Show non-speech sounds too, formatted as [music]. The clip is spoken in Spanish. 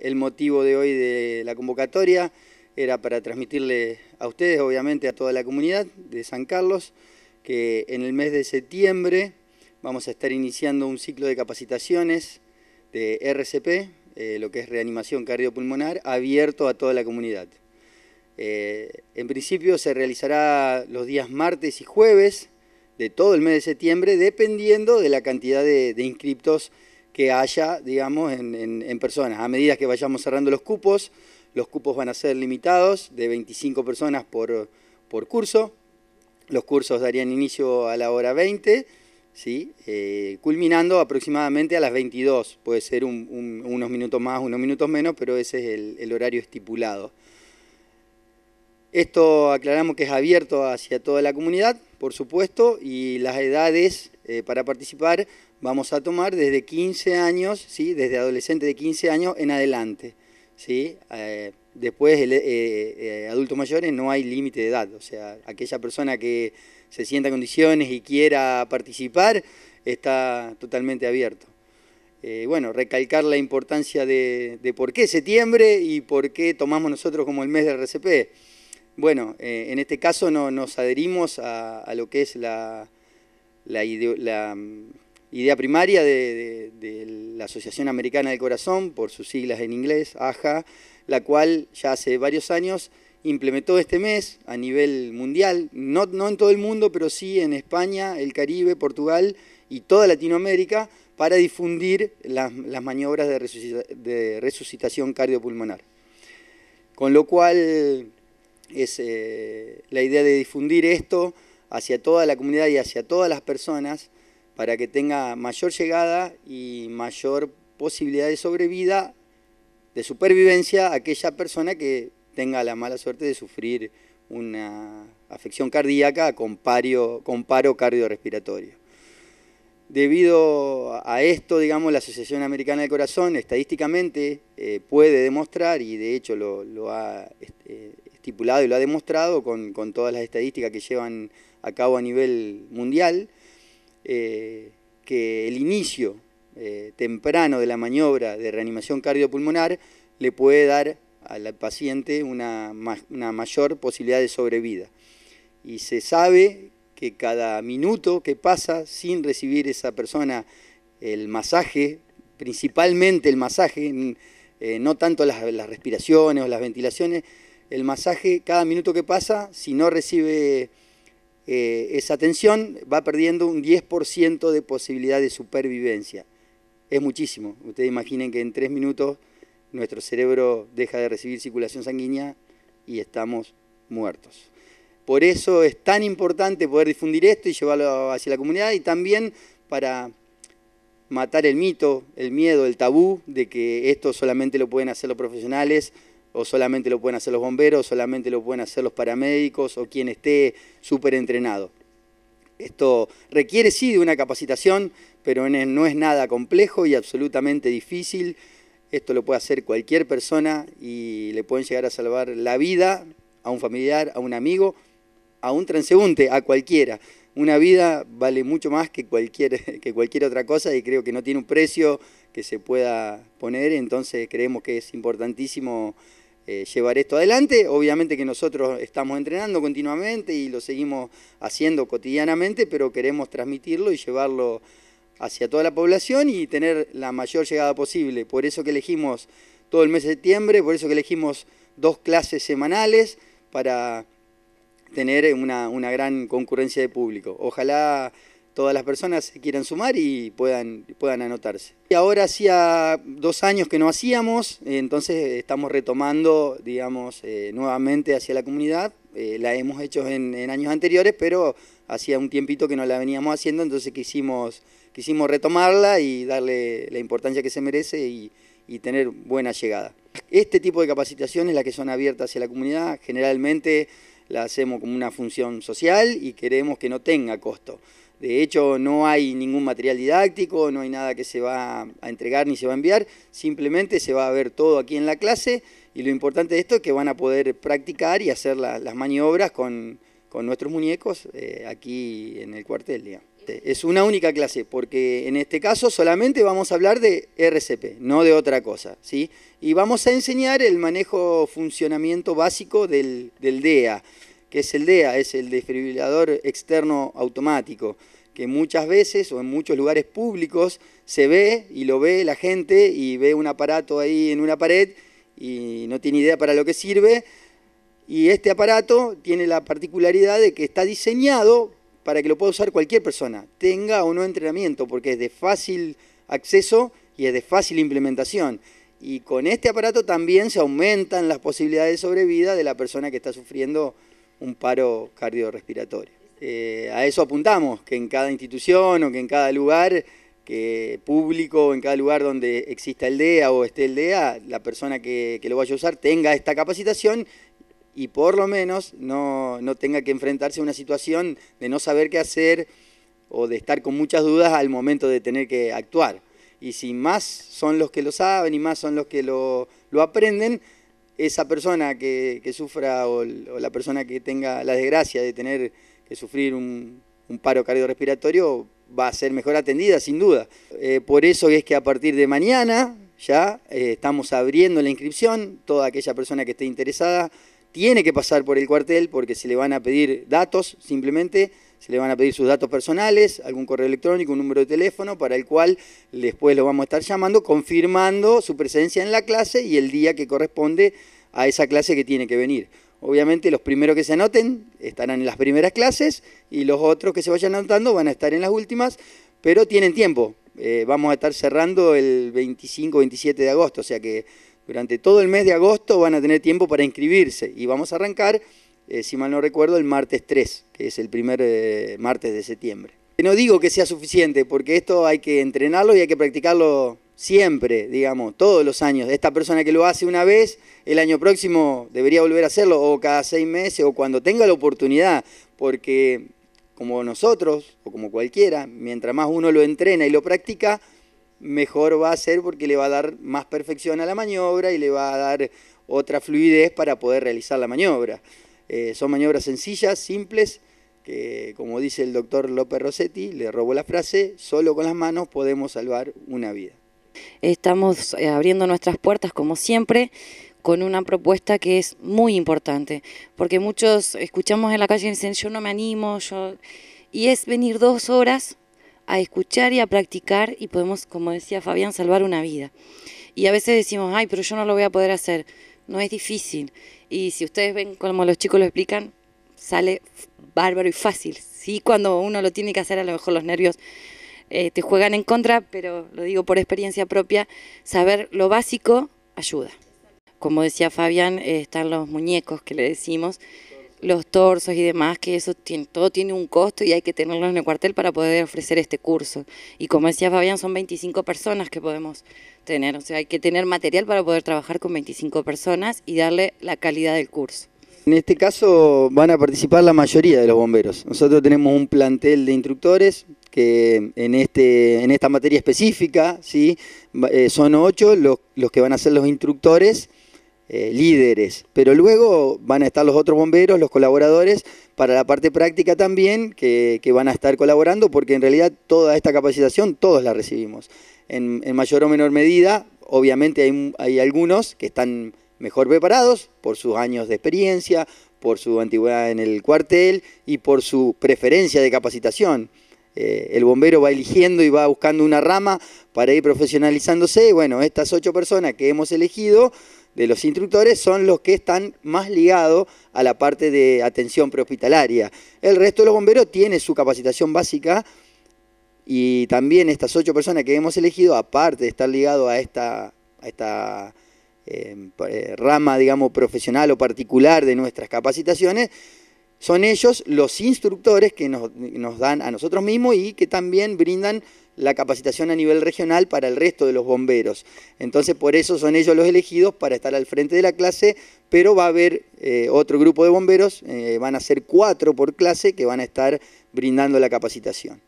El motivo de hoy de la convocatoria era para transmitirle a ustedes, obviamente a toda la comunidad de San Carlos, que en el mes de septiembre vamos a estar iniciando un ciclo de capacitaciones de RCP, eh, lo que es reanimación cardiopulmonar, abierto a toda la comunidad. Eh, en principio se realizará los días martes y jueves de todo el mes de septiembre, dependiendo de la cantidad de, de inscriptos que haya, digamos, en, personas. A medida que vayamos cerrando los cupos, los cupos van a ser limitados de 25 personas por, curso. Los cursos darían inicio a la hora 20, ¿sí? Eh, culminando aproximadamente a las 22. Puede ser unos minutos más, unos minutos menos, pero ese es el horario estipulado. Esto aclaramos que es abierto hacia toda la comunidad, por supuesto, y las edades eh, para participar vamos a tomar desde 15 años, ¿sí? desde adolescente de 15 años en adelante. ¿sí? Eh, después, eh, adultos mayores no hay límite de edad, o sea, aquella persona que se sienta en condiciones y quiera participar está totalmente abierto. bueno, recalcar la importancia de, por qué septiembre y por qué tomamos nosotros como el mes de RCP. Bueno, eh, en este caso nos adherimos a, lo que es la, mm, idea primaria de, la Asociación Americana del Corazón, por sus siglas en inglés, AJA, la cual ya hace varios años implementó este mes a nivel mundial, no, en todo el mundo, pero sí en España, el Caribe, Portugal y toda Latinoamérica, para difundir las, maniobras de resucitación cardiopulmonar. Con lo cual es eh, la idea de difundir esto hacia toda la comunidad y hacia todas las personas para que tenga mayor llegada y mayor posibilidad de sobrevida, de supervivencia aquella persona que tenga la mala suerte de sufrir una afección cardíaca con, paro cardiorrespiratorio. Debido a esto, digamos, la Asociación Americana del Corazón estadísticamente eh, puede demostrar, y de hecho lo, ha este, estipulado y lo ha demostrado con, todas las estadísticas que llevan a cabo a nivel mundial, eh, que el inicio eh, temprano de la maniobra de reanimación cardiopulmonar le puede dar al paciente una, mayor posibilidad de sobrevida. Y se sabe que cada minuto que pasa sin recibir esa persona el masaje, principalmente el masaje, eh, no tanto las respiraciones o las ventilaciones, el masaje, cada minuto que pasa, si no recibe eh, esa atención, va perdiendo un 10% de posibilidad de supervivencia. Es muchísimo. Ustedes imaginen que en tres minutos nuestro cerebro deja de recibir circulación sanguínea y estamos muertos. Por eso es tan importante poder difundir esto y llevarlo hacia la comunidad y también para matar el mito, el miedo, el tabú de que esto solamente lo pueden hacer los profesionales o solamente lo pueden hacer los bomberos, solamente lo pueden hacer los paramédicos o quien esté súper entrenado. Esto requiere sí de una capacitación, pero no es nada complejo y absolutamente difícil. Esto lo puede hacer cualquier persona y le pueden llegar a salvar la vida a un familiar, a un amigo, a un transeúnte, a cualquiera. Una vida vale mucho más que cualquier, [laughs] que cualquier otra cosa y creo que no tiene un precio que se pueda poner, entonces creemos que es importantísimo eh, llevar esto adelante. Obviamente que nosotros estamos entrenando continuamente y lo seguimos haciendo cotidianamente, pero queremos transmitirlo y llevarlo hacia toda la población y tener la mayor llegada posible. Por eso que elegimos todo el mes de septiembre, por eso que elegimos dos clases semanales para tener una, una gran concurrencia de público. Ojalá todas las personas se quieran sumar y puedan, anotarse. Y ahora hacía dos años que no hacíamos, entonces estamos retomando, digamos, eh, nuevamente hacia la comunidad. Eh, la hemos hecho en, años anteriores, pero hacía un tiempito que no la veníamos haciendo, entonces quisimos, retomarla y darle la importancia que se merece y, tener buena llegada. Este tipo de capacitaciones, las que son abiertas hacia la comunidad, generalmente la hacemos como una función social y queremos que no tenga costo. De hecho, no hay ningún material didáctico, no hay nada que se va a entregar ni se va a enviar, simplemente se va a ver todo aquí en la clase y lo importante de esto es que van a poder practicar y hacer las maniobras con, nuestros muñecos eh, aquí en el cuartel. Es una única clase, porque en este caso solamente vamos a hablar de RCP, no de otra cosa. ¿sí? Y vamos a enseñar el manejo funcionamiento básico del DEA que es el DEA, es el desfibrilador externo automático, que muchas veces o en muchos lugares públicos se ve y lo ve la gente y ve un aparato ahí en una pared y no tiene idea para lo que sirve. Y este aparato tiene la particularidad de que está diseñado para que lo pueda usar cualquier persona, tenga o no entrenamiento, porque es de fácil acceso y es de fácil implementación. Y con este aparato también se aumentan las posibilidades de sobrevida de la persona que está sufriendo un paro cardiorrespiratorio. Eh, a eso apuntamos, que en cada institución o que en cada lugar que público o en cada lugar donde exista el DEA o esté el DEA, la persona que, lo vaya a usar tenga esta capacitación y por lo menos no, tenga que enfrentarse a una situación de no saber qué hacer o de estar con muchas dudas al momento de tener que actuar. Y si más son los que lo saben y más son los que lo aprenden, esa persona que, sufra o, la persona que tenga la desgracia de tener que sufrir un, paro paro cardiorrespiratorio va a ser mejor atendida, sin duda. Eh, por eso es que a partir de mañana ya eh, estamos abriendo la inscripción, toda aquella persona que esté interesada tiene que pasar por el cuartel porque se le van a pedir datos simplemente se le van a pedir sus datos personales, algún correo electrónico, un número de teléfono, para el cual después lo vamos a estar llamando, confirmando su presencia en la clase y el día que corresponde a esa clase que tiene que venir. Obviamente los primeros que se anoten estarán en las primeras clases y los otros que se vayan anotando van a estar en las últimas, pero tienen tiempo. Eh, vamos a estar cerrando el 25-27 de agosto, o sea que durante todo el mes de agosto van a tener tiempo para inscribirse y vamos a arrancar eh, si mal no recuerdo, el martes 3, que es el primer eh, martes de septiembre. No digo que sea suficiente, porque esto hay que entrenarlo y hay que practicarlo siempre, digamos, todos los años. Esta persona que lo hace una vez, el año próximo debería volver a hacerlo, o cada seis meses, o cuando tenga la oportunidad, porque como nosotros, o como cualquiera, mientras más uno lo entrena y lo practica, mejor va a ser porque le va a dar más perfección a la maniobra y le va a dar otra fluidez para poder realizar la maniobra. Eh, son maniobras sencillas, simples, que como dice el doctor López Rossetti, le robó la frase, solo con las manos podemos salvar una vida. Estamos eh, abriendo nuestras puertas como siempre con una propuesta que es muy importante, porque muchos escuchamos en la calle y dicen yo no me animo, yo... y es venir dos horas a escuchar y a practicar y podemos, como decía Fabián, salvar una vida. Y a veces decimos, ay, pero yo no lo voy a poder hacer. No es difícil. Y si ustedes ven cómo los chicos lo explican, sale bárbaro y fácil. Sí, cuando uno lo tiene que hacer, a lo mejor los nervios eh, te juegan en contra, pero lo digo por experiencia propia, saber lo básico ayuda. Como decía Fabián, eh, están los muñecos que le decimos, los torsos y demás, que eso todo tiene un costo y hay que tenerlo en el cuartel para poder ofrecer este curso. Y como decía Fabián, son 25 personas que podemos tener, o sea, hay que tener material para poder trabajar con 25 personas y darle la calidad del curso. En este caso van a participar la mayoría de los bomberos. Nosotros tenemos un plantel de instructores que en, este, en esta materia específica, ¿sí? Eh, son ocho los, los que van a ser los instructores eh, líderes, pero luego van a estar los otros bomberos, los colaboradores, para la parte práctica también, que, van a estar colaborando, porque en realidad toda esta capacitación todos la recibimos. En, mayor o menor medida, obviamente hay, algunos que están mejor preparados por sus años de experiencia, por su antigüedad en el cuartel y por su preferencia de capacitación. Eh, el bombero va eligiendo y va buscando una rama para ir profesionalizándose. Bueno, estas ocho personas que hemos elegido de los instructores son los que están más ligados a la parte de atención prehospitalaria. El resto de los bomberos tiene su capacitación básica y también estas ocho personas que hemos elegido, aparte de estar ligados a esta, eh, eh, rama, digamos, profesional o particular de nuestras capacitaciones, son ellos los instructores que nos, dan a nosotros mismos y que también brindan la capacitación a nivel regional para el resto de los bomberos. Entonces, por eso son ellos los elegidos para estar al frente de la clase, pero va a haber eh, otro grupo de bomberos, eh, van a ser cuatro por clase que van a estar brindando la capacitación.